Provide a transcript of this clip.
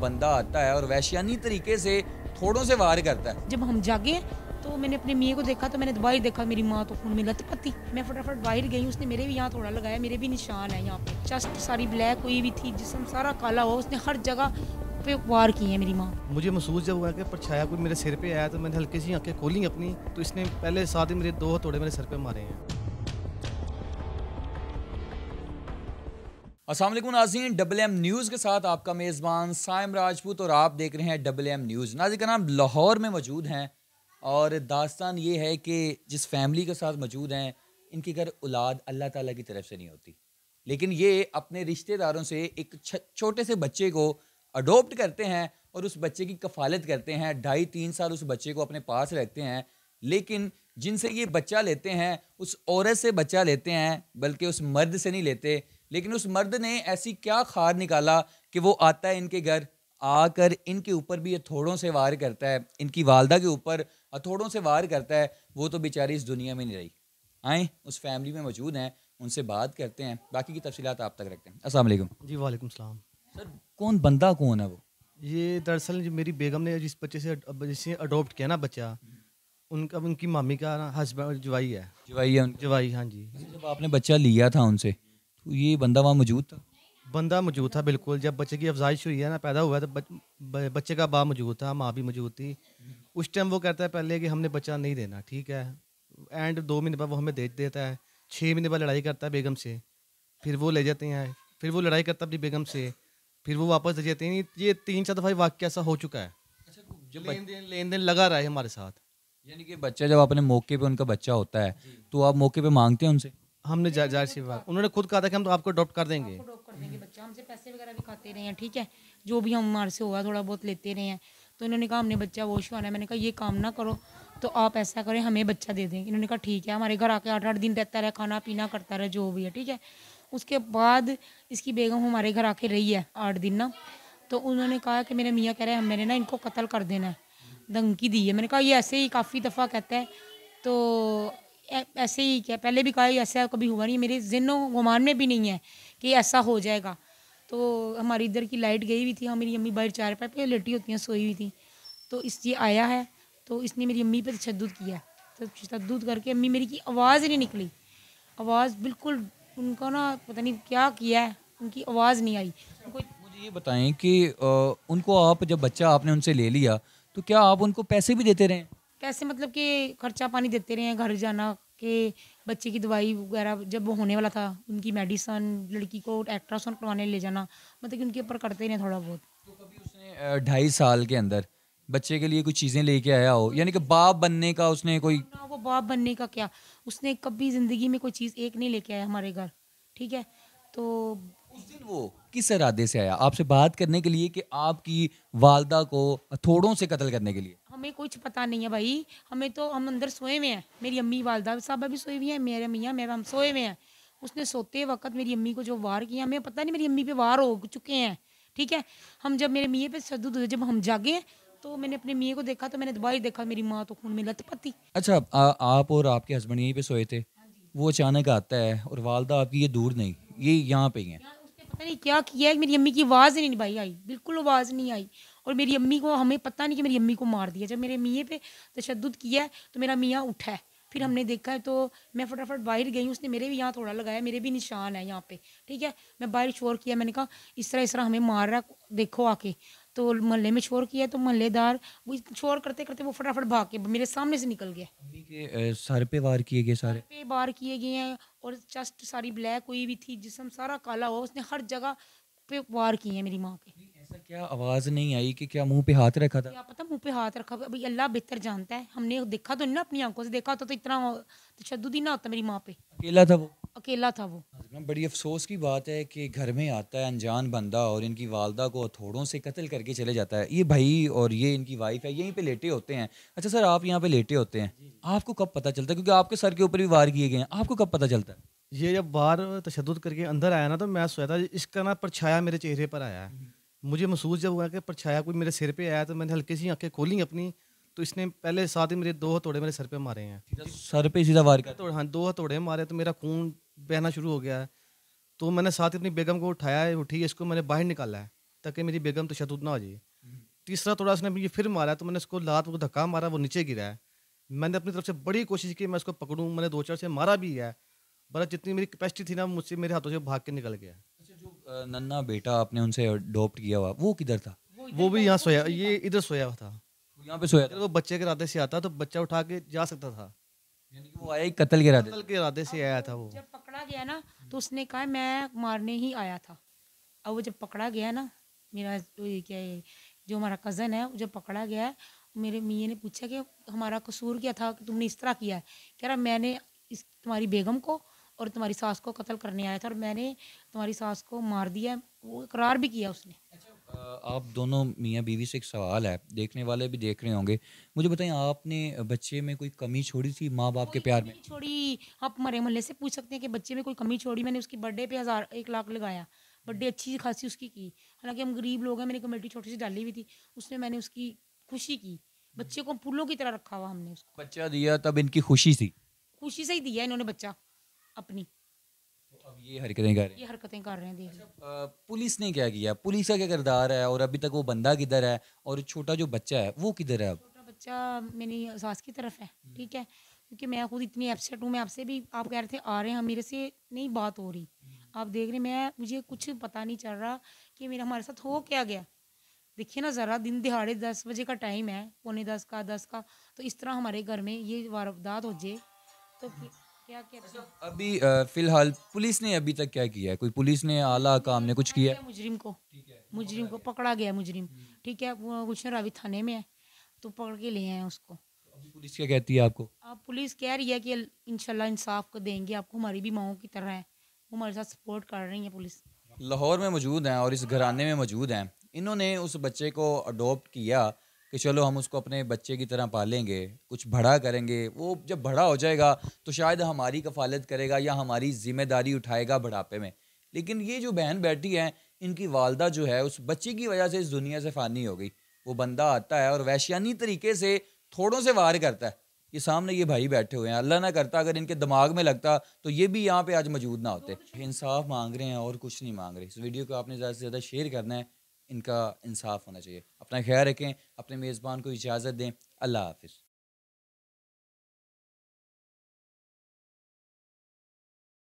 बंदा आता है और वैश्यानी तरीके से थोड़ों से वार करता है जब हम जागे तो मैंने अपने मियाँ को देखा तो मैंने बाहर देखा मेरी माँ तो खून में लत पत्ती मैं फटाफट बाहर गई उसने मेरे भी यहाँ थोड़ा लगाया मेरे भी निशान है यहाँ पे चस्ट सारी ब्लैक हुई भी थी जिसम सारा काला हुआ उसने हर जगह पे वार की है मेरी माँ मुझे महसूस जब हुआ कि परछाया कोई मेरे सिर पे आया तो मैंने हल्की सी आंखें खोली अपनी तो इसने पहले साथ ही मेरे दो हथौड़े मेरे सर पे मारे हैं असल नाजीन डबल एम न्यूज़ के साथ आपका मेज़बान साइम राजपूत और आप देख रहे हैं डबल एम न्यूज़ नाजी का नाम लाहौर में मौजूद हैं और दास्तान ये है कि जिस फैमिली के साथ मौजूद हैं इनकी घर औलाद अल्लाह ताला की तरफ से नहीं होती लेकिन ये अपने रिश्तेदारों से एक छोटे से बच्चे को अडोप्ट करते हैं और उस बच्चे की कफालत करते हैं ढाई तीन साल उस बच्चे को अपने पास रखते हैं लेकिन जिनसे ये बच्चा लेते हैं उस औरत से बच्चा लेते हैं बल्कि उस मर्द से नहीं लेते लेकिन उस मर्द ने ऐसी क्या खार निकाला कि वो आता है इनके घर आकर इनके ऊपर भी हथौड़ों से वार करता है इनकी वालदा के ऊपर हथौड़ों से वार करता है वो तो बेचारी इस दुनिया में नहीं रही आए उस फैमिली में मौजूद हैं उनसे बात करते हैं बाकी की तफसीत आप तक रखते हैं असल जी वालेकुम सलाम सर कौन बंदा कौन है वो ये दरअसल मेरी बेगम ने जिस बच्चे से जिसे अडोप्ट किया ना बच्चा उनका उनकी मामी का हस्बैंड जवाई है जवाई है जवाई हाँ जी जब आपने बच्चा लिया था उनसे तो ये बंदा वहाँ मौजूद था बंदा मौजूद था बिल्कुल जब बच्चे की अफजाइश हुई है ना पैदा हुआ तो बच, ब, बच्चे का बाप मौजूद था माँ भी मौजूद थी उस टाइम वो कहता है पहले कि हमने बच्चा नहीं देना ठीक है एंड दो महीने बाद वो हमें दे देता है छः महीने बाद लड़ाई करता है बेगम से फिर वो ले जाते हैं फिर वो लड़ाई करता अपनी बेगम से फिर वो वापस ले जाते हैं ये तीन चार दफ़ा वाक्य ऐसा हो चुका है लेन देन लगा रहा है हमारे साथ यानी कि बच्चा जब अपने मौके पे उनका बच्चा होता है तो आप मौके पे मांगते हैं उनसे हमने जाहिर सी बात उन्होंने खुद कहा था कि हम तो आपको अडॉप्ट कर देंगे हमसे पैसे वगैरह भी खाते रहे हैं ठीक है जो भी हम हमारे से हुआ थोड़ा बहुत लेते रहे हैं तो इन्होंने कहा हमने बच्चा वो शो आना मैंने कहा ये काम ना करो तो आप ऐसा करें हमें बच्चा दे दें इन्होंने कहा ठीक है हमारे घर आके आठ आठ दिन रहता रहे खाना पीना करता रहे जो भी है ठीक है उसके बाद इसकी बेगम हमारे घर आके रही है आठ दिन ना तो उन्होंने कहा कि मेरे मियाँ कह रहे हैं मैंने ना इनको कत्ल कर देना है धमकी दी है मैंने कहा ये ऐसे ही काफ़ी दफ़ा कहते हैं तो ऐसे ही क्या पहले भी कहा ऐसा कभी हुआ नहीं मेरे जिनों गुमान में भी नहीं है कि ऐसा हो जाएगा तो हमारी इधर की लाइट गई हुई थी और हाँ, मेरी अम्मी बाहर चार पे लेटी होती हैं सोई हुई थी तो इस ये आया है तो इसने मेरी अम्मी पर तशद किया तो तशद करके अम्मी मेरी की आवाज़ नहीं निकली आवाज़ बिल्कुल उनका ना पता नहीं क्या किया है उनकी आवाज़ नहीं आई उनको मुझे ये बताएं कि उनको आप जब बच्चा आपने उनसे ले लिया तो क्या आप उनको पैसे भी देते रहें कैसे मतलब कि खर्चा पानी देते रहे हैं घर जाना के बच्चे की दवाई वगैरह जब वो होने वाला था उनकी मेडिसन लड़की को अल्ट्रासाउंड करवाने ले जाना मतलब कि उनके ऊपर करते रहे थोड़ा बहुत तो कभी उसने ढाई साल के अंदर बच्चे के लिए कुछ चीज़ें लेके आया हो यानी कि बाप बनने का उसने कोई ना वो बाप बनने का क्या उसने कभी ज़िंदगी में कोई चीज़ एक नहीं लेके आया हमारे घर ठीक है तो उस दिन वो किस इरादे से आया आपसे बात करने के लिए कि आपकी वालदा को थोड़ों से कत्ल करने के लिए हमें कुछ पता नहीं है भाई हमें तो हम अंदर सोए हुए हैं मेरी अम्मी वालदा साहब भी सोए हुई हैं मेरे मियाँ मेरे हम सोए हुए हैं उसने सोते वक्त मेरी अम्मी को जो वार किया हमें पता नहीं मेरी अम्मी पे वार हो चुके हैं ठीक है हम जब मेरे मियाँ पे सदू जब हम जागे तो मैंने अपने मियाँ को देखा तो मैंने दुबारी देखा मेरी माँ तो खून में लत पती अच्छा आ, आप और आपके हस्बैंड यहीं पे सोए थे हाँ वो अचानक आता है और वालदा आपकी ये दूर नहीं ये यहाँ पे ही है पता नहीं क्या किया है मेरी अम्मी की आवाज़ नहीं भाई आई बिल्कुल आवाज़ नहीं आई और मेरी अम्मी को हमें पता नहीं कि मेरी अम्मी को मार दिया जब मेरे मियाँ पे तशद किया तो मेरा मियाँ उठा है फिर हमने देखा है तो मैं फटाफट बाहर गई उसने मेरे भी यहाँ थोड़ा लगाया मेरे भी निशान है यहाँ पे ठीक है मैं बाहर शोर किया मैंने कहा इस तरह इस तरह हमें मार रहा देखो आके तो मोहल्ले में शोर किया तो महल्लेदार वो शोर करते करते वो फटाफट भाग के मेरे सामने से निकल गया सर पे वार किए गए सारे पे वार किए गए हैं और चस्ट सारी ब्लैक हुई भी थी जिसम सारा काला हुआ उसने हर जगह पे वार किए हैं मेरी माँ के ऐसा क्या आवाज नहीं आई कि क्या मुंह पे हाथ रखा था क्या पता मुंह पे हाथ रखा अभी अल्लाह बेहतर जानता है हमने देखा तो नहीं ना अपनी आंखों से देखा होता तो, तो इतना तशद ही ना होता मेरी माँ पे अकेला था वो अकेला था वो बड़ी अफसोस की बात है कि घर में आता है अनजान बंदा और इनकी वालदा को थोड़ों से कत्ल करके चले जाता है ये भाई और ये इनकी वाइफ है यहीं पे लेटे होते हैं अच्छा सर आप यहाँ पे लेटे होते हैं आपको कब पता चलता है क्योंकि आपके सर के ऊपर भी वार किए गए हैं आपको कब पता चलता है ये जब बाहर तशद करके अंदर आया ना तो मैं सोचा था इसका ना परछाया मेरे चेहरे पर आया है हम्म। मुझे महसूस जब हुआ कि परछाया कोई मेरे सिर पे आया तो मैंने हल्की सी आंखें खोली अपनी तो इसने पहले साथ ही मेरे दो हथौड़े मेरे सर पे मारे हैं सर पे सीधा वार किया हाँ दो हथौड़े मारे तो मेरा खून बहना शुरू हो गया है तो मैंने साथ ही अपनी बेगम को उठाया है उठी इसको मैंने बाहर निकाला है ताकि मेरी बेगम तो तशद ना हो जाए हम्म। तीसरा थोड़ा उसने मुझे फिर मारा तो मैंने उसको लात को धक्का मारा वो नीचे गिरा है मैंने अपनी तरफ से बड़ी कोशिश की मैं उसको पकड़ूँ मैंने दो चार से मारा भी है बड़ा जितनी मेरी कैपेसिटी थी ना मुझसे मेरे हाथों से भाग के निकल गया नन्ना बेटा आपने उनसे अडोप्ट किया हुआ वो किधर था वो, भी यहाँ सोया ये इधर सोया हुआ था यहाँ पे सोया था वो बच्चे के इरादे से आता तो बच्चा उठा के जा सकता था वो आया ही कत्ल के इरादे के इरादे से आया था वो जब पकड़ा गया ना तो उसने कहा मैं मारने ही आया था अब वो जब पकड़ा गया ना मेरा क्या है जो हमारा कज़न है वो जब पकड़ा गया है मेरे मियाँ ने पूछा कि हमारा कसूर क्या था कि तुमने इस तरह किया है कह रहा मैंने इस तुम्हारी बेगम को और तुम्हारी सास को कत्ल करने आया था और मैंने तुम्हारी सास को मार दिया वो इकरार भी किया उसने अच्छा, आप दोनों मियाँ बीवी से एक सवाल है देखने वाले भी देख रहे होंगे मुझे बताएं आपने बच्चे में कोई कमी छोड़ी थी माँ बाप के प्यार में छोड़ी आप हमारे महल्ले से पूछ सकते हैं कि बच्चे में कोई कमी छोड़ी मैंने उसकी बर्थडे पे हज़ार एक लाख लगाया बर्थडे हम्म। अच्छी खासी उसकी की हालांकि हम गरीब लोग हैं मैंने कमेटी छोटी सी डाली हुई थी उसमें मैंने उसकी खुशी की हम्म। बच्चे को फूलों की तरह रखा हुआ हमने उसको बच्चा दिया तब इनकी खुशी थी खुशी से ही दिया इन्होंने बच्चा अपनी तो ये हरकतें कर रहे हैं ये हरकतें कर रहे हैं देख अच्छा, पुलिस ने क्या किया पुलिस का क्या किरदार है और अभी तक वो बंदा किधर है और छोटा जो बच्चा है वो किधर है छोटा बच्चा मेरी सास की तरफ है हम्म। ठीक है क्योंकि मैं खुद इतनी अपसेट हूँ मैं आपसे भी आप कह रहे थे आ रहे हैं मेरे से नहीं बात हो रही हम्म। आप देख रहे मैं मुझे कुछ पता नहीं चल रहा कि मेरा हमारे साथ हो क्या गया देखिए ना ज़रा दिन दिहाड़े दस बजे का टाइम है पौने दस का दस का तो इस तरह हमारे घर में ये वारदात हो जाए तो क्या अच्छा, अभी फिलहाल पुलिस ने अभी तक क्या किया है कोई पुलिस ने आला काम ने कुछ किया मुजरिम को मुजरिम को पकड़ा गया मुजरिम हम्म। ठीक है गुलशन अभी थाने में है तो पकड़ के ले आए उसको तो पुलिस क्या कहती है आपको आप पुलिस कह रही है कि इनशाला इंसाफ को देंगे आपको हमारी भी माओ की तरह है वो हमारे साथ सपोर्ट कर रही है पुलिस लाहौर में मौजूद हैं और इस घराने में मौजूद हैं इन्होंने उस बच्चे को अडोप्ट किया कि चलो हम उसको अपने बच्चे की तरह पालेंगे कुछ बड़ा करेंगे वो जब बड़ा हो जाएगा तो शायद हमारी कफालत करेगा या हमारी जिम्मेदारी उठाएगा बढ़ापे में लेकिन ये जो बहन बैठी है इनकी वालदा जो है उस बच्चे की वजह से इस दुनिया से फ़ानी हो गई वो बंदा आता है और वैश्यानी तरीके से थोड़ों से वार करता है ये सामने ये भाई बैठे हुए हैं अल्लाह ना करता अगर इनके दिमाग में लगता तो ये भी यहाँ पे आज मौजूद ना होते इंसाफ मांग रहे हैं और कुछ नहीं मांग रहे इस वीडियो को आपने ज़्यादा से ज़्यादा शेयर करना है इनका इंसाफ होना चाहिए अपना ख्याल रखें अपने मेज़बान को इजाज़त दें अल्लाह हाफिज़